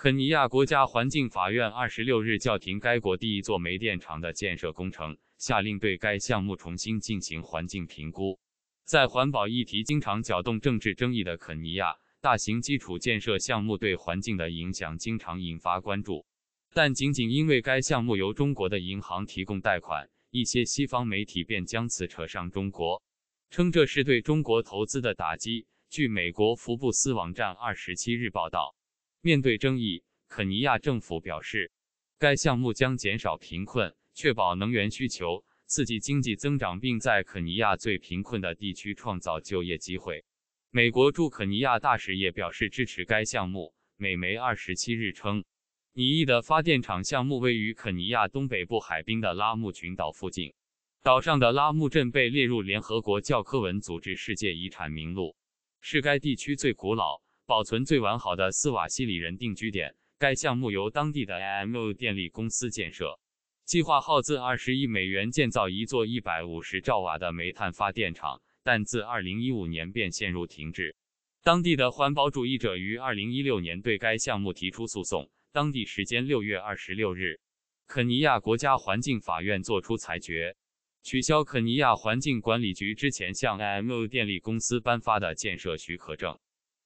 肯尼亚国家环境法院二十六日叫停该国第一座煤电厂的建设工程，下令对该项目重新进行环境评估。在环保议题经常搅动政治争议的肯尼亚，大型基础建设项目对环境的影响经常引发关注。但仅仅因为该项目由中国的银行提供贷款，一些西方媒体便将此扯上中国，称这是对中国投资的打击。据美国福布斯网站二十七日报道。面对争议，肯尼亚政府表示，该项目将减少贫困，确保能源需求，刺激经济增长，并在肯尼亚最贫困的地区创造就业机会。美国驻肯尼亚大使也表示支持该项目。美媒二十七日称，尼易的发电厂项目位于肯尼亚东北部海滨的拉穆群岛附近，岛上的拉穆镇被列入联合国教科文组织世界遗产名录，是该地区最古老。保存最完好的斯瓦西里人定居点。该项目由当地的 i m u 电力公司建设，计划耗资二十亿美元建造一座一百五十兆瓦的煤炭发电厂，但自二零一五年便陷入停滞。当地的环保主义者于二零一六年对该项目提出诉讼。当地时间六月二十六日，肯尼亚国家环境法院作出裁决，取消肯尼亚环境管理局之前向 i m u 电力公司颁发的建设许可证。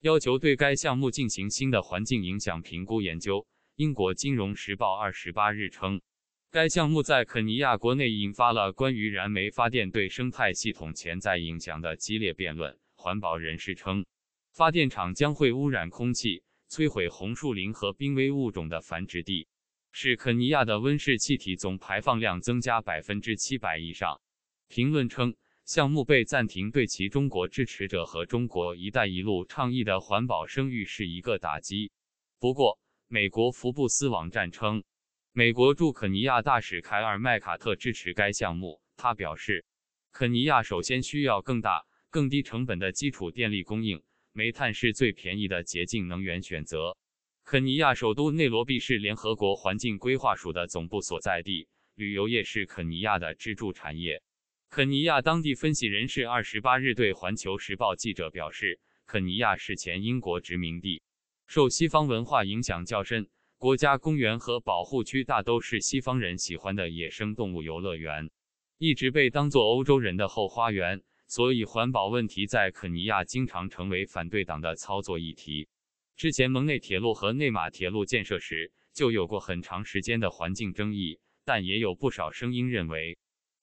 要求对该项目进行新的环境影响评估研究。英国金融时报二十八日称，该项目在肯尼亚国内引发了关于燃煤发电对生态系统潜在影响的激烈辩论。环保人士称，发电厂将会污染空气，摧毁红树林和濒危物种的繁殖地，使肯尼亚的温室气体总排放量增加百分之七百以上。评论称。项目被暂停，对其中国支持者和中国“一带一路”倡议的环保声誉是一个打击。不过，美国福布斯网站称，美国驻肯尼亚大使凯尔·麦卡特支持该项目。他表示，肯尼亚首先需要更大、更低成本的基础电力供应，煤炭是最便宜的洁净能源选择。肯尼亚首都内罗毕是联合国环境规划署的总部所在地，旅游业是肯尼亚的支柱产业。肯尼亚当地分析人士二十八日对《环球时报》记者表示，肯尼亚是前英国殖民地，受西方文化影响较深。国家公园和保护区大都是西方人喜欢的野生动物游乐园，一直被当作欧洲人的后花园。所以，环保问题在肯尼亚经常成为反对党的操作议题。之前蒙内铁路和内马铁路建设时就有过很长时间的环境争议，但也有不少声音认为。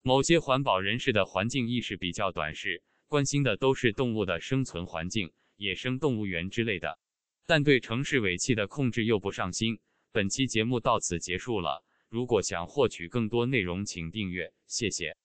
某些环保人士的环境意识比较短视，关心的都是动物的生存环境、野生动物园之类的，但对城市尾气的控制又不上心。本期节目到此结束了，如果想获取更多内容，请订阅，谢谢。